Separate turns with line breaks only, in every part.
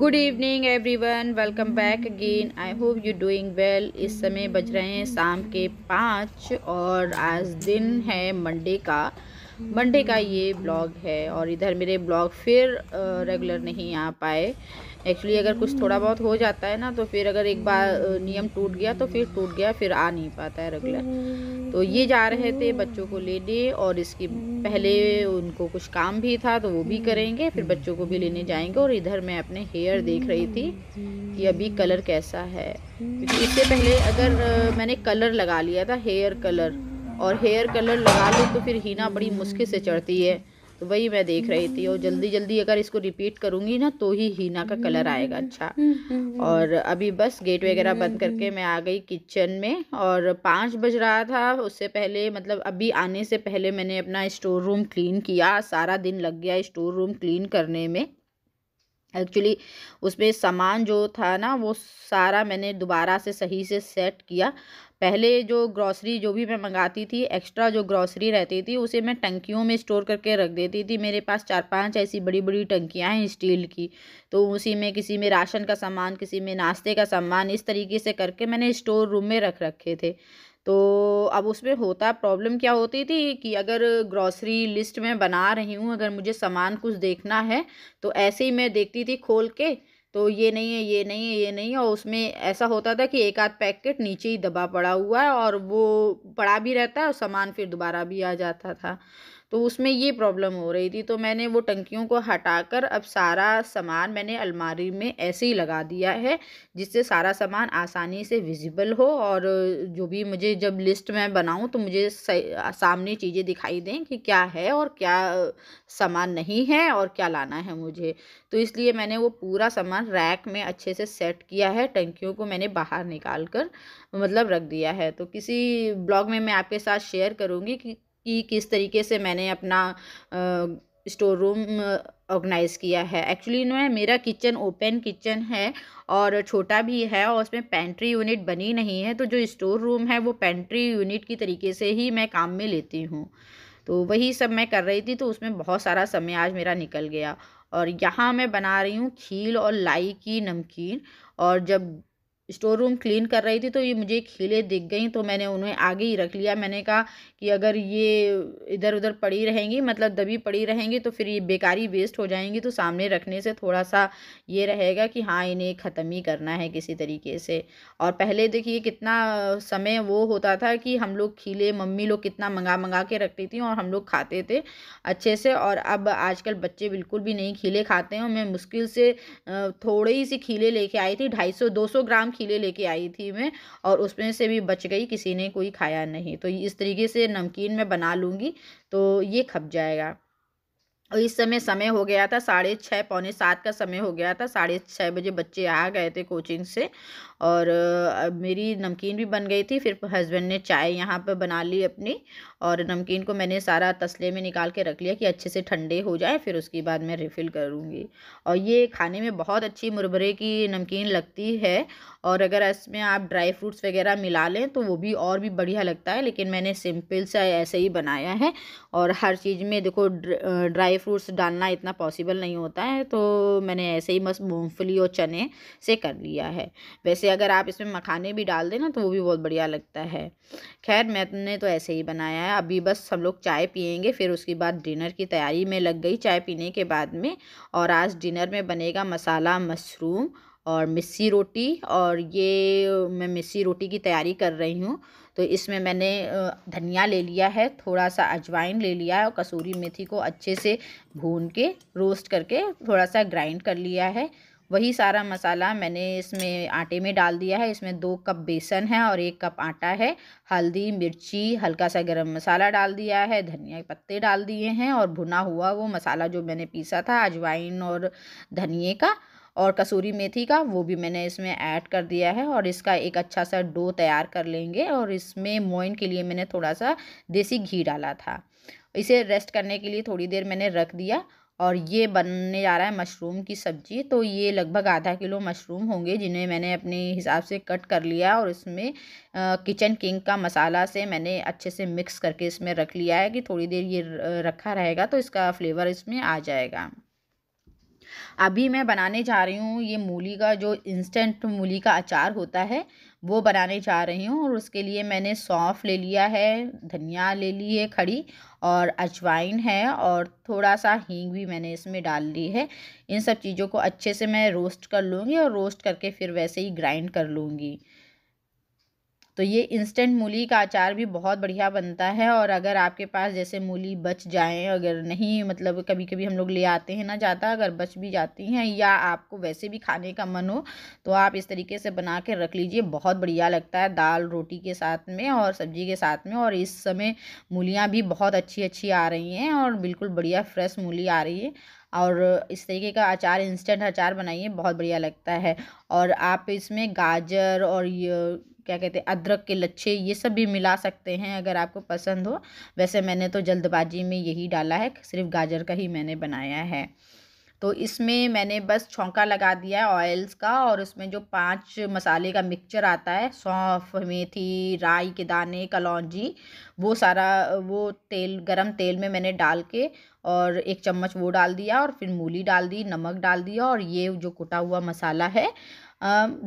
good evening everyone welcome back again I hope you doing well इस समय बज रहे हैं शाम के पाँच और आज दिन है मंडे का मंडे का ये ब्लॉग है और इधर मेरे ब्लॉग फिर रेगुलर नहीं आ पाए एक्चुअली अगर कुछ थोड़ा बहुत हो जाता है ना तो फिर अगर एक बार नियम टूट गया तो फिर टूट गया फिर आ नहीं पाता है रेगुलर तो ये जा रहे थे बच्चों को लेने और इसके पहले उनको कुछ काम भी था तो वो भी करेंगे फिर बच्चों को भी लेने जाएंगे और इधर मैं अपने हेयर देख रही थी कि अभी कलर कैसा है क्योंकि इससे पहले अगर मैंने कलर लगा लिया था हेयर कलर और हेयर कलर लगा लूँ तो फिर हीना बड़ी मुश्किल से चढ़ती है तो वही मैं देख रही थी और जल्दी जल्दी अगर इसको रिपीट करूँगी ना तो ही हीना का कलर आएगा अच्छा और अभी बस गेट वगैरह बंद करके मैं आ गई किचन में और पाँच बज रहा था उससे पहले मतलब अभी आने से पहले मैंने अपना स्टोर रूम क्लीन किया सारा दिन लग गया स्टोर रूम क्लीन करने में एक्चुअली उसमें सामान जो था ना वो सारा मैंने दोबारा से सही से सेट किया पहले जो ग्रॉसरी जो भी मैं मंगाती थी एक्स्ट्रा जो ग्रॉसरी रहती थी उसे मैं टंकियों में स्टोर करके रख देती थी मेरे पास चार पांच ऐसी बड़ी बड़ी टंकियां हैं स्टील की तो उसी में किसी में राशन का सामान किसी में नाश्ते का सामान इस तरीके से करके मैंने स्टोर रूम में रख रखे थे तो अब उसमें होता प्रॉब्लम क्या होती थी कि अगर ग्रॉसरी लिस्ट में बना रही हूँ अगर मुझे सामान कुछ देखना है तो ऐसे ही मैं देखती थी खोल के तो ये नहीं है ये नहीं है ये नहीं है और उसमें ऐसा होता था कि एक आध पैकेट नीचे ही दबा पड़ा हुआ है और वो पड़ा भी रहता है और सामान फिर दोबारा भी आ जाता था तो उसमें ये प्रॉब्लम हो रही थी तो मैंने वो टंकियों को हटाकर अब सारा सामान मैंने अलमारी में ऐसे ही लगा दिया है जिससे सारा सामान आसानी से विजिबल हो और जो भी मुझे जब लिस्ट मैं बनाऊँ तो मुझे सामने चीज़ें दिखाई दें कि क्या है और क्या सामान नहीं है और क्या लाना है मुझे तो इसलिए मैंने वो पूरा सामान रैक में अच्छे से सेट किया है टंकियों को मैंने बाहर निकाल कर मतलब रख दिया है तो किसी ब्लॉग में मैं आपके साथ शेयर करूँगी कि कि किस तरीके से मैंने अपना स्टोर रूम ऑर्गेनाइज़ किया है एक्चुअली इन्होंने मेरा किचन ओपन किचन है और छोटा भी है और उसमें पेंट्री यूनिट बनी नहीं है तो जो स्टोर रूम है वो पेंट्री यूनिट की तरीके से ही मैं काम में लेती हूँ तो वही सब मैं कर रही थी तो उसमें बहुत सारा समय आज मेरा निकल गया और यहाँ मैं बना रही हूँ खील और लाई की नमकीन और जब स्टोर रूम क्लीन कर रही थी तो ये मुझे खीले दिख गई तो मैंने उन्हें आगे ही रख लिया मैंने कहा कि अगर ये इधर उधर पड़ी रहेंगी मतलब दबी पड़ी रहेंगी तो फिर ये बेकारी वेस्ट हो जाएंगी तो सामने रखने से थोड़ा सा ये रहेगा कि हाँ इन्हें ख़त्म ही करना है किसी तरीके से और पहले देखिए कितना समय वो होता था कि हम लोग खीले मम्मी लोग कितना मंगा मंगा के रखती थी और हम लोग खाते थे अच्छे से और अब आजकल बच्चे बिल्कुल भी नहीं खीले खाते हैं मैं मुश्किल से थोड़े ही सी खीले लेके आई थी ढाई सौ ग्राम खीले लेके आई थी मैं और उसमें से भी बच गई किसी ने कोई खाया नहीं तो इस तरीके से नमकीन मैं बना लूँगी तो ये खप जाएगा और इस समय समय हो गया था साढ़े छः पौने सात का समय हो गया था साढ़े छः बजे बच्चे आ गए थे कोचिंग से और मेरी नमकीन भी बन गई थी फिर हस्बैंड ने चाय यहाँ पर बना ली अपनी और नमकीन को मैंने सारा तसले में निकाल के रख लिया कि अच्छे से ठंडे हो जाए फिर उसके बाद मैं रिफ़िल करूँगी और ये खाने में बहुत अच्छी मुरबरे की नमकीन लगती है और अगर इसमें आप ड्राई फ्रूट्स वगैरह मिला लें तो वो भी और भी बढ़िया लगता है लेकिन मैंने सिंपल सा ऐसे ही बनाया है और हर चीज़ में देखो ड्राई फ्रूट्स डालना इतना पॉसिबल नहीं होता है तो मैंने ऐसे ही बस मूँगफली और चने से कर लिया है वैसे अगर आप इसमें मखाने भी डाल देना तो वो भी बहुत बढ़िया लगता है खैर मैंने तो ऐसे ही बनाया है अभी बस हम लोग चाय पियेंगे फिर उसके बाद डिनर की तैयारी में लग गई चाय पीने के बाद में और आज डिनर में बनेगा मसाला मशरूम और मिस्सी रोटी और ये मैं मिस्सी रोटी की तैयारी कर रही हूँ तो इसमें मैंने धनिया ले लिया है थोड़ा सा अजवाइन ले लिया है और कसूरी मेथी को अच्छे से भून के रोस्ट करके थोड़ा सा ग्राइंड कर लिया है वही सारा मसाला मैंने इसमें आटे में डाल दिया है इसमें दो कप बेसन है और एक कप आटा है हल्दी मिर्ची हल्का सा गरम मसाला डाल दिया है धनिया के पत्ते डाल दिए हैं और भुना हुआ वो मसाला जो मैंने पीसा था अजवाइन और धनिए का और कसूरी मेथी का वो भी मैंने इसमें ऐड कर दिया है और इसका एक अच्छा सा डो तैयार कर लेंगे और इसमें मोइन के लिए मैंने थोड़ा सा देसी घी डाला था इसे रेस्ट करने के लिए थोड़ी देर मैंने रख दिया और ये बनने जा रहा है मशरूम की सब्ज़ी तो ये लगभग आधा किलो मशरूम होंगे जिन्हें मैंने अपने हिसाब से कट कर लिया और इसमें किचन किंग का मसाला से मैंने अच्छे से मिक्स करके इसमें रख लिया है कि थोड़ी देर ये रखा रहेगा तो इसका फ्लेवर इसमें आ जाएगा अभी मैं बनाने जा रही हूँ ये मूली का जो इंस्टेंट मूली का अचार होता है वो बनाने जा रही हूँ और उसके लिए मैंने सौंफ ले लिया है धनिया ले ली है खड़ी और अजवाइन है और थोड़ा सा हींग भी मैंने इसमें डाल ली है इन सब चीज़ों को अच्छे से मैं रोस्ट कर लूँगी और रोस्ट करके फिर वैसे ही ग्राइंड कर लूँगी तो ये इंस्टेंट मूली का अचार भी बहुत बढ़िया बनता है और अगर आपके पास जैसे मूली बच जाएँ अगर नहीं मतलब कभी कभी हम लोग ले आते हैं ना ज़्यादा अगर बच भी जाती हैं या आपको वैसे भी खाने का मन हो तो आप इस तरीके से बना के रख लीजिए बहुत बढ़िया लगता है दाल रोटी के साथ में और सब्जी के साथ में और इस समय मूलियाँ भी बहुत अच्छी अच्छी आ रही हैं और बिल्कुल बढ़िया फ्रेश मूली आ रही है और इस तरीके का अचार इंस्टेंट अचार बनाइए बहुत बढ़िया लगता है और आप इसमें गाजर और ये क्या कहते हैं अदरक के लच्छे ये सब भी मिला सकते हैं अगर आपको पसंद हो वैसे मैंने तो जल्दबाजी में यही डाला है सिर्फ गाजर का ही मैंने बनाया है तो इसमें मैंने बस छौंका लगा दिया है ऑयल्स का और उसमें जो पांच मसाले का मिक्सचर आता है सौंफ मेथी राई के दाने कलौजी वो सारा वो तेल गरम तेल में मैंने डाल के और एक चम्मच वो डाल दिया और फिर मूली डाल दी नमक डाल दिया और ये जो कुटा हुआ मसाला है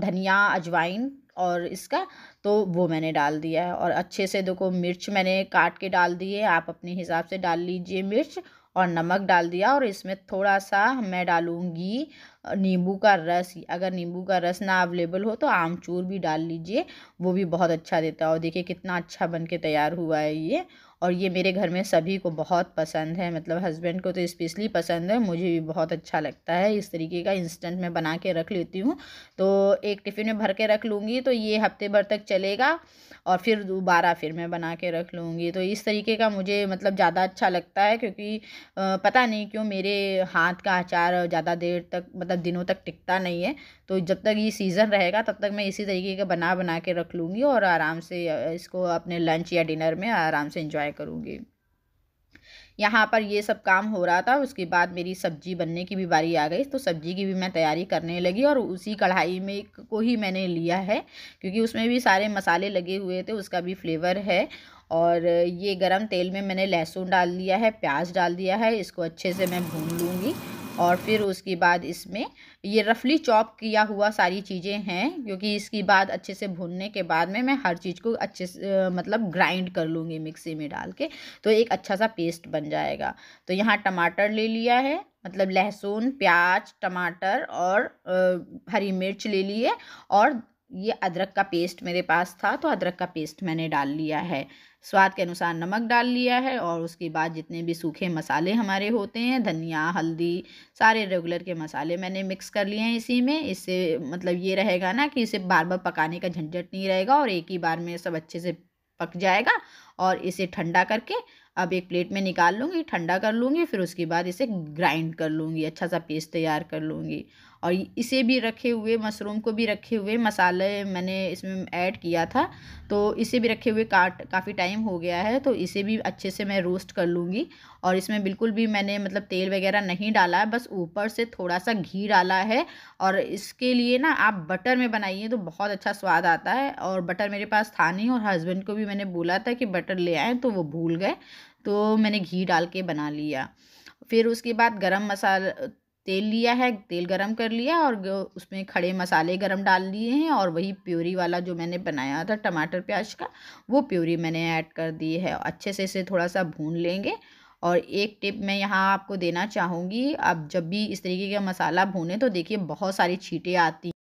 धनिया अजवाइन और इसका तो वो मैंने डाल दिया है और अच्छे से देखो मिर्च मैंने काट के डाल दी है आप अपने हिसाब से डाल लीजिए मिर्च और नमक डाल दिया और इसमें थोड़ा सा मैं डालूँगी नींबू का रस अगर नींबू का रस ना अवेलेबल हो तो आमचूर भी डाल लीजिए वो भी बहुत अच्छा देता है और देखिए कितना अच्छा बन के तैयार हुआ है ये और ये मेरे घर में सभी को बहुत पसंद है मतलब हस्बैंड को तो स्पेशली पसंद है मुझे भी बहुत अच्छा लगता है इस तरीके का इंस्टेंट मैं बना के रख लेती हूँ तो एक टिफ़िन में भर के रख लूँगी तो ये हफ्ते भर तक चलेगा और फिर दोबारा फिर मैं बना के रख लूँगी तो इस तरीके का मुझे मतलब ज़्यादा अच्छा लगता है क्योंकि पता नहीं क्यों मेरे हाथ का अचार ज़्यादा देर तक मतलब दिनों तक टिकता नहीं है तो जब तक ये सीज़न रहेगा तब तक मैं इसी तरीके का बना बना के रख लूँगी और आराम से इसको अपने लंच या डिनर में आराम से इंजॉय करूँगी यहाँ पर ये सब काम हो रहा था उसके बाद मेरी सब्ज़ी बनने की भी बारी आ गई तो सब्ज़ी की भी मैं तैयारी करने लगी और उसी कढ़ाई में को ही मैंने लिया है क्योंकि उसमें भी सारे मसाले लगे हुए थे उसका भी फ्लेवर है और ये गरम तेल में मैंने लहसुन डाल दिया है प्याज डाल दिया है इसको अच्छे से मैं भून लूँगी और फिर उसके बाद इसमें ये रफली चॉप किया हुआ सारी चीज़ें हैं क्योंकि इसके बाद अच्छे से भूनने के बाद में मैं हर चीज़ को अच्छे से मतलब ग्राइंड कर लूँगी मिक्सी में डाल के तो एक अच्छा सा पेस्ट बन जाएगा तो यहाँ टमाटर ले लिया है मतलब लहसुन प्याज टमाटर और हरी मिर्च ले लिए और ये अदरक का पेस्ट मेरे पास था तो अदरक का पेस्ट मैंने डाल लिया है स्वाद के अनुसार नमक डाल लिया है और उसके बाद जितने भी सूखे मसाले हमारे होते हैं धनिया हल्दी सारे रेगुलर के मसाले मैंने मिक्स कर लिए हैं इसी में इससे मतलब ये रहेगा ना कि इसे बार बार पकाने का झंझट नहीं रहेगा और एक ही बार में सब अच्छे से पक जाएगा और इसे ठंडा करके अब एक प्लेट में निकाल लूँगी ठंडा कर लूँगी फिर उसके बाद इसे ग्राइंड कर लूँगी अच्छा सा पेस्ट तैयार कर लूँगी और इसे भी रखे हुए मशरूम को भी रखे हुए मसाले मैंने इसमें ऐड किया था तो इसे भी रखे हुए काट काफ़ी टाइम हो गया है तो इसे भी अच्छे से मैं रोस्ट कर लूँगी और इसमें बिल्कुल भी मैंने मतलब तेल वगैरह नहीं डाला है बस ऊपर से थोड़ा सा घी डाला है और इसके लिए ना आप बटर में बनाइए तो बहुत अच्छा स्वाद आता है और बटर मेरे पास था नहीं और हस्बैंड को भी मैंने बोला था कि बटर ले आए तो वो भूल गए तो मैंने घी डाल के बना लिया फिर उसके बाद गरम मसाला तेल लिया है तेल गरम कर लिया और उसमें खड़े मसाले गरम डाल दिए हैं और वही प्योरी वाला जो मैंने बनाया था टमाटर प्याज का वो प्योरी मैंने ऐड कर दी है अच्छे से इसे थोड़ा सा भून लेंगे और एक टिप मैं यहाँ आपको देना चाहूँगी आप जब भी इस तरीके का मसाला भूने तो देखिए बहुत सारी छीटें आती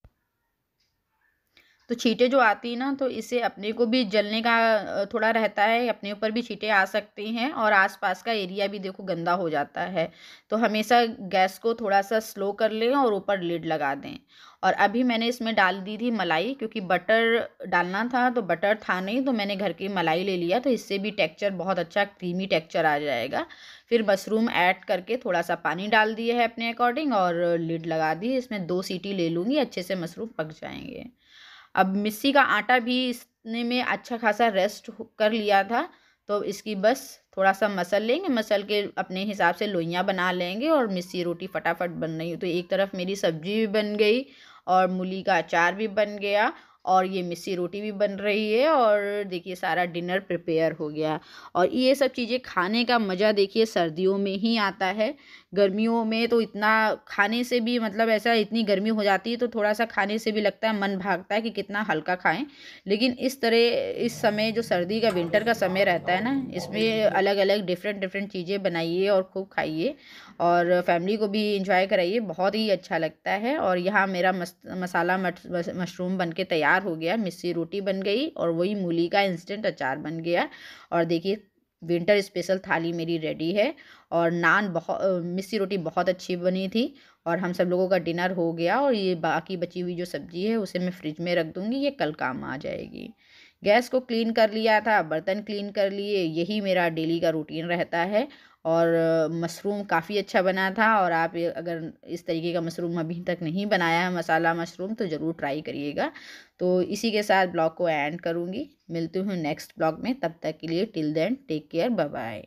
तो छींटे जो आती हैं ना तो इसे अपने को भी जलने का थोड़ा रहता है अपने ऊपर भी छींटे आ सकती हैं और आसपास का एरिया भी देखो गंदा हो जाता है तो हमेशा गैस को थोड़ा सा स्लो कर लें और ऊपर लिड लगा दें और अभी मैंने इसमें डाल दी थी मलाई क्योंकि बटर डालना था तो बटर था नहीं तो मैंने घर की मलाई ले लिया तो इससे भी टेक्चर बहुत अच्छा क्रीमी टेक्चर आ जाएगा फिर मशरूम ऐड करके थोड़ा सा पानी डाल दिए है अपने अकॉर्डिंग और लिड लगा दी इसमें दो सीटी ले लूँगी अच्छे से मशरूम पक जाएंगे अब मिस्सी का आटा भी इसने में अच्छा खासा रेस्ट कर लिया था तो इसकी बस थोड़ा सा मसल लेंगे मसल के अपने हिसाब से लोइयाँ बना लेंगे और मिस्सी रोटी फटाफट बन रही तो एक तरफ मेरी सब्जी भी बन गई और मूली का अचार भी बन गया और ये मिस्सी रोटी भी बन रही है और देखिए सारा डिनर प्रिपेयर हो गया और ये सब चीज़ें खाने का मज़ा देखिए सर्दियों में ही आता है गर्मियों में तो इतना खाने से भी मतलब ऐसा इतनी गर्मी हो जाती है तो थोड़ा सा खाने से भी लगता है मन भागता है कि कितना हल्का खाएं लेकिन इस तरह इस समय जो सर्दी का विंटर का समय रहता है ना इसमें अलग अलग डिफरेंट डिफरेंट चीज़ें बनाइए और खूब खाइए और फैमिली को भी इंजॉय कराइए बहुत ही अच्छा लगता है और यहाँ मेरा मसाला मशरूम बन के तैयार हो गया मिस्सी रोटी बन गई और वही मूली का इंस्टेंट अचार बन गया और देखिए विंटर स्पेशल थाली मेरी रेडी है और नान बहुत मिस्सी रोटी बहुत अच्छी बनी थी और हम सब लोगों का डिनर हो गया और ये बाकी बची हुई जो सब्ज़ी है उसे मैं फ्रिज में रख दूँगी ये कल काम आ जाएगी गैस को क्लीन कर लिया था बर्तन क्लीन कर लिए यही मेरा डेली का रूटीन रहता है और मशरूम काफ़ी अच्छा बना था और आप अगर इस तरीके का मशरूम अभी तक नहीं बनाया है मसाला मशरूम तो ज़रूर ट्राई करिएगा तो इसी के साथ ब्लॉग को एंड करूँगी मिलती हूँ नेक्स्ट ब्लॉग में तब तक के लिए till then take care bye